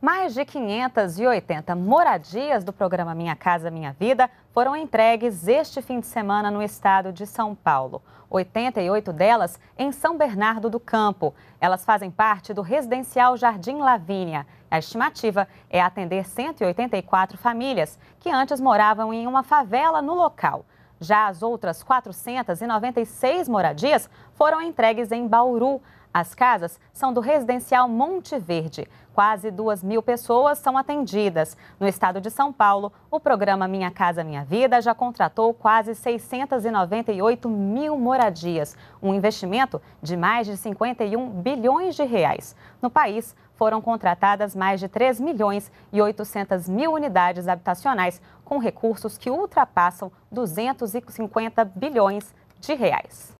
Mais de 580 moradias do programa Minha Casa Minha Vida foram entregues este fim de semana no estado de São Paulo. 88 delas em São Bernardo do Campo. Elas fazem parte do residencial Jardim Lavínia. A estimativa é atender 184 famílias que antes moravam em uma favela no local. Já as outras 496 moradias foram entregues em Bauru. As casas são do residencial Monte Verde. Quase duas mil pessoas são atendidas. No estado de São Paulo, o programa Minha Casa Minha Vida já contratou quase 698 mil moradias, um investimento de mais de 51 bilhões de reais. No país, foram contratadas mais de 3 milhões e 800 mil unidades habitacionais com recursos que ultrapassam 250 bilhões de reais.